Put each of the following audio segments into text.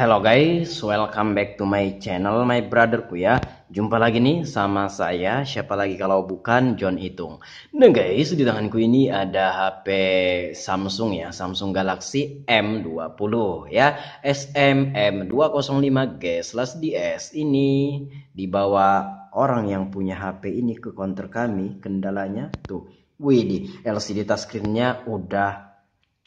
Hello guys, welcome back to my channel my brotherku ya Jumpa lagi nih sama saya, siapa lagi kalau bukan John Itung Nah guys, di tanganku ini ada HP Samsung ya, Samsung Galaxy M20 ya SMM205 G/DS ini dibawa orang yang punya HP ini ke konter kami Kendalanya tuh, widi, LCD touchscreennya udah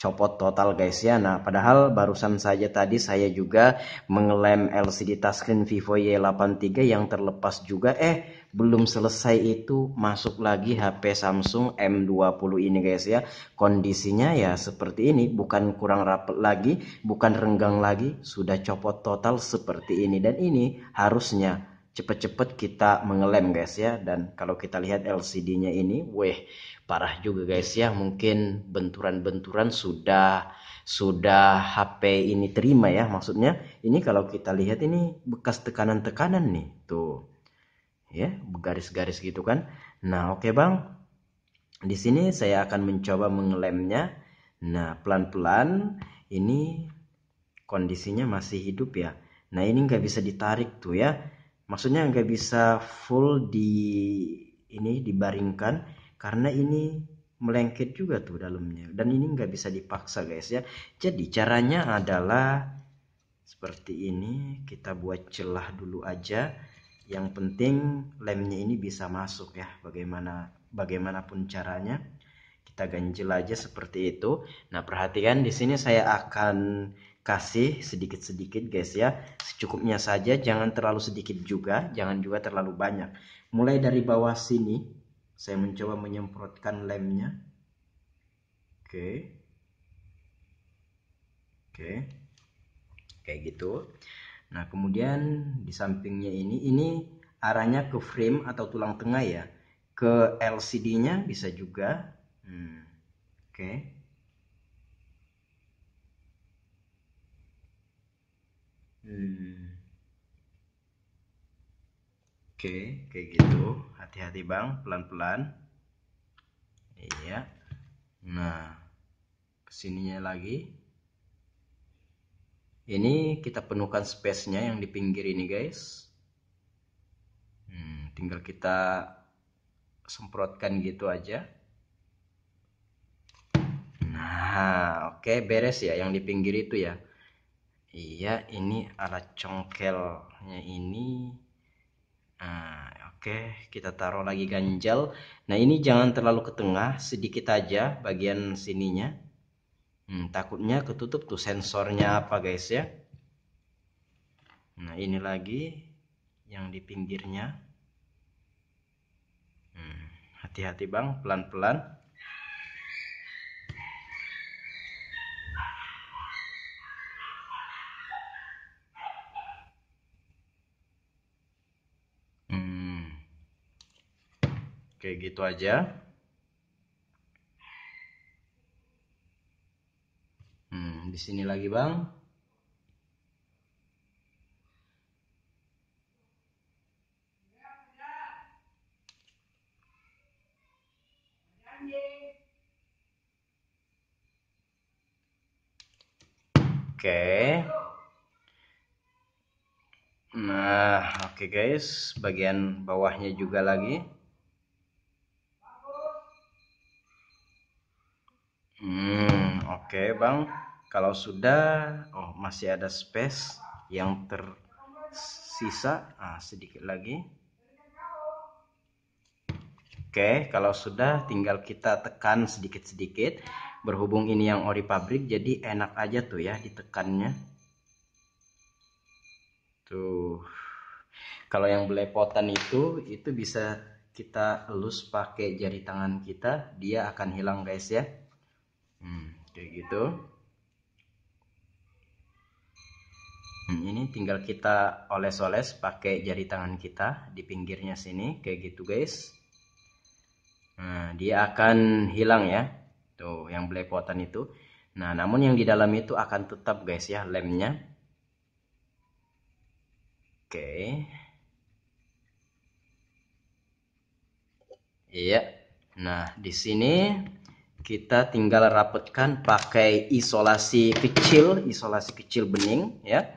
copot total guys ya nah padahal barusan saja tadi saya juga mengelem LCD touchscreen Vivo Y83 yang terlepas juga eh belum selesai itu masuk lagi HP Samsung M20 ini guys ya kondisinya ya seperti ini bukan kurang rapat lagi bukan renggang lagi sudah copot total seperti ini dan ini harusnya cepet-cepet kita mengelem guys ya dan kalau kita lihat LCD-nya ini weh parah juga guys ya mungkin benturan-benturan sudah sudah HP ini terima ya maksudnya ini kalau kita lihat ini bekas tekanan-tekanan nih tuh ya garis-garis gitu kan nah oke okay bang di sini saya akan mencoba mengelemnya nah pelan-pelan ini kondisinya masih hidup ya nah ini nggak bisa ditarik tuh ya maksudnya nggak bisa full di ini dibaringkan karena ini melengket juga tuh dalamnya dan ini nggak bisa dipaksa guys ya jadi caranya adalah seperti ini kita buat celah dulu aja yang penting lemnya ini bisa masuk ya bagaimana bagaimanapun caranya kita ganjil aja seperti itu nah perhatikan di sini saya akan kasih sedikit-sedikit guys ya secukupnya saja jangan terlalu sedikit juga jangan juga terlalu banyak mulai dari bawah sini saya mencoba menyemprotkan lemnya oke oke kayak gitu nah kemudian di sampingnya ini ini arahnya ke frame atau tulang tengah ya ke LCD nya bisa juga hmm. oke okay. Oke, kayak gitu. Hati-hati bang, pelan-pelan. Iya. Nah, kesininya lagi. Ini kita penuhkan space-nya yang di pinggir ini guys. Hmm, tinggal kita semprotkan gitu aja. Nah, oke okay, beres ya yang di pinggir itu ya. Iya, ini alat congkelnya ini Nah, oke, okay. kita taruh lagi ganjal. Nah, ini jangan terlalu ke tengah, sedikit aja bagian sininya. Hmm, takutnya ketutup tuh sensornya apa, guys ya. Nah, ini lagi yang di pinggirnya. Hmm, hati-hati, hmm, hati -hati Bang, pelan-pelan. Oke, gitu aja. Hmm, di sini lagi, Bang. Oke. Okay. Nah, oke okay guys, bagian bawahnya juga lagi. Oke bang kalau sudah oh masih ada space yang tersisa nah, sedikit lagi oke kalau sudah tinggal kita tekan sedikit-sedikit berhubung ini yang ori pabrik jadi enak aja tuh ya ditekannya tuh kalau yang belepotan itu itu bisa kita elus pakai jari tangan kita dia akan hilang guys ya hmm kayak gitu hmm, ini tinggal kita oles-oles pakai jari tangan kita di pinggirnya sini kayak gitu guys nah dia akan hilang ya tuh yang black itu nah namun yang di dalam itu akan tetap guys ya lemnya oke iya nah di sini kita tinggal rapatkan pakai isolasi kecil, isolasi kecil bening ya.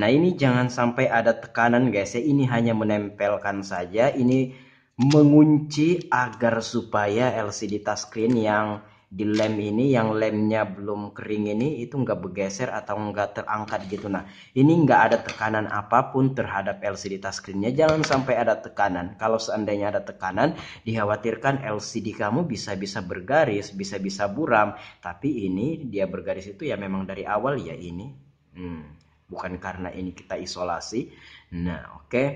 Nah, ini jangan sampai ada tekanan guys ya. Ini hanya menempelkan saja, ini mengunci agar supaya LCD touchscreen yang di lem ini yang lemnya belum kering ini itu nggak bergeser atau nggak terangkat gitu nah ini nggak ada tekanan apapun terhadap LCD touchscreennya jangan sampai ada tekanan kalau seandainya ada tekanan dikhawatirkan LCD kamu bisa-bisa bergaris bisa-bisa buram tapi ini dia bergaris itu ya memang dari awal ya ini hmm, bukan karena ini kita isolasi nah oke okay.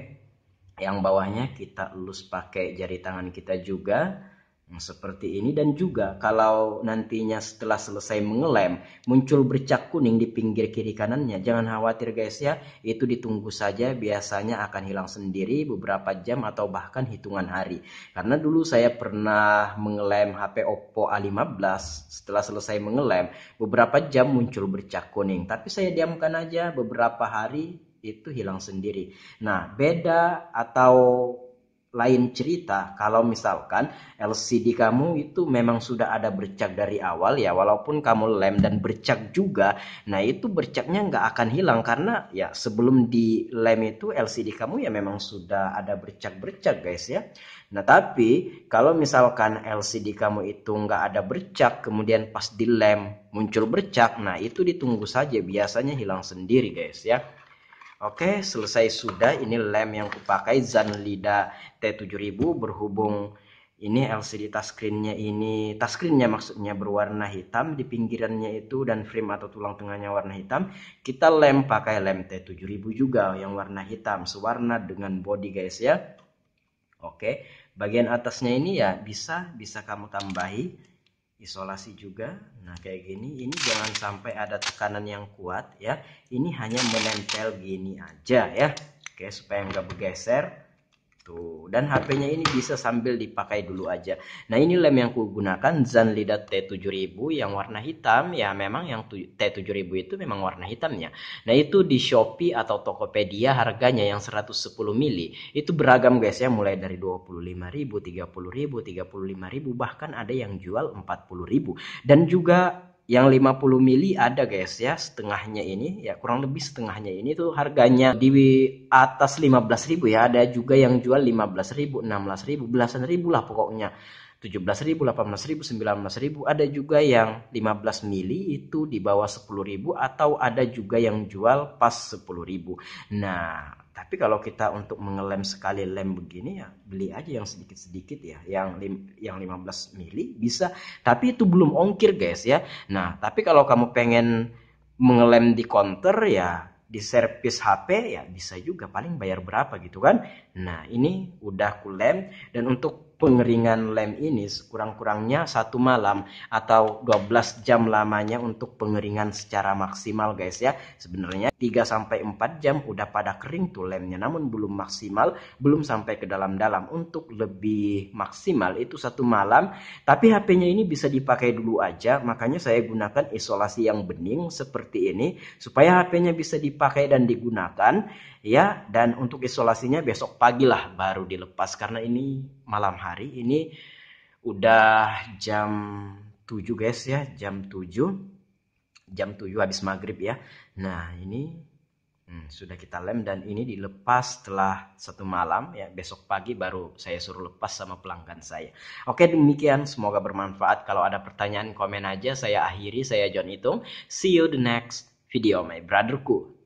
yang bawahnya kita elus pakai jari tangan kita juga Nah, seperti ini dan juga kalau nantinya setelah selesai mengelem muncul bercak kuning di pinggir kiri kanannya jangan khawatir guys ya itu ditunggu saja biasanya akan hilang sendiri beberapa jam atau bahkan hitungan hari karena dulu saya pernah mengelem HP Oppo A15 setelah selesai mengelem beberapa jam muncul bercak kuning tapi saya diamkan aja beberapa hari itu hilang sendiri nah beda atau lain cerita kalau misalkan LCD kamu itu memang sudah ada bercak dari awal ya walaupun kamu lem dan bercak juga nah itu bercaknya nggak akan hilang karena ya sebelum di lem itu LCD kamu ya memang sudah ada bercak-bercak guys ya nah tapi kalau misalkan LCD kamu itu nggak ada bercak kemudian pas di lem muncul bercak nah itu ditunggu saja biasanya hilang sendiri guys ya Oke, selesai sudah. Ini lem yang kupakai Zanlida T7000 berhubung ini LCD touchscreennya ini touchscreennya maksudnya berwarna hitam di pinggirannya itu dan frame atau tulang tengahnya warna hitam kita lem pakai lem T7000 juga yang warna hitam sewarna dengan body guys ya oke bagian atasnya ini ya bisa bisa kamu tambahi isolasi juga. Nah, kayak gini. Ini jangan sampai ada tekanan yang kuat ya. Ini hanya menempel gini aja ya. Oke, supaya nggak bergeser gitu dan HP-nya ini bisa sambil dipakai dulu aja nah ini lem yang kugunakan Zanlida T7000 yang warna hitam ya memang yang T7000 itu memang warna hitamnya nah itu di Shopee atau Tokopedia harganya yang 110 mili itu beragam guys ya mulai dari 25.000 30.000 35.000 bahkan ada yang jual 40.000 dan juga yang 50 mili ada guys ya setengahnya ini ya kurang lebih setengahnya ini tuh harganya di atas 15.000 ya ada juga yang jual 15.000 16.000 belasan ribu lah pokoknya 17.000 18.000 19.000 ada juga yang 15 mili itu di bawah 10.000 atau ada juga yang jual pas 10.000 nah tapi kalau kita untuk mengelem sekali lem begini ya beli aja yang sedikit-sedikit ya, yang lim, yang 15 mili bisa. Tapi itu belum ongkir guys ya. Nah, tapi kalau kamu pengen mengelem di counter ya di servis HP ya bisa juga paling bayar berapa gitu kan. Nah, ini udah kulem dan untuk pengeringan lem ini kurang kurangnya satu malam atau 12 jam lamanya untuk pengeringan secara maksimal guys ya sebenarnya 3 sampai 4 jam udah pada kering tuh lemnya namun belum maksimal belum sampai ke dalam-dalam untuk lebih maksimal itu satu malam tapi HP-nya ini bisa dipakai dulu aja makanya saya gunakan isolasi yang bening seperti ini supaya HP-nya bisa dipakai dan digunakan ya dan untuk isolasinya besok pagi lah baru dilepas karena ini malam hari ini udah jam 7 guys ya jam 7 jam 7 habis maghrib ya nah ini hmm, sudah kita lem dan ini dilepas setelah satu malam ya besok pagi baru saya suruh lepas sama pelanggan saya oke demikian semoga bermanfaat kalau ada pertanyaan komen aja saya akhiri saya John Itung see you the next video my brotherku